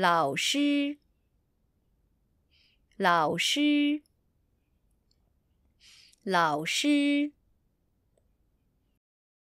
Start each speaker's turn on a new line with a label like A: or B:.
A: 老师，老师，老师。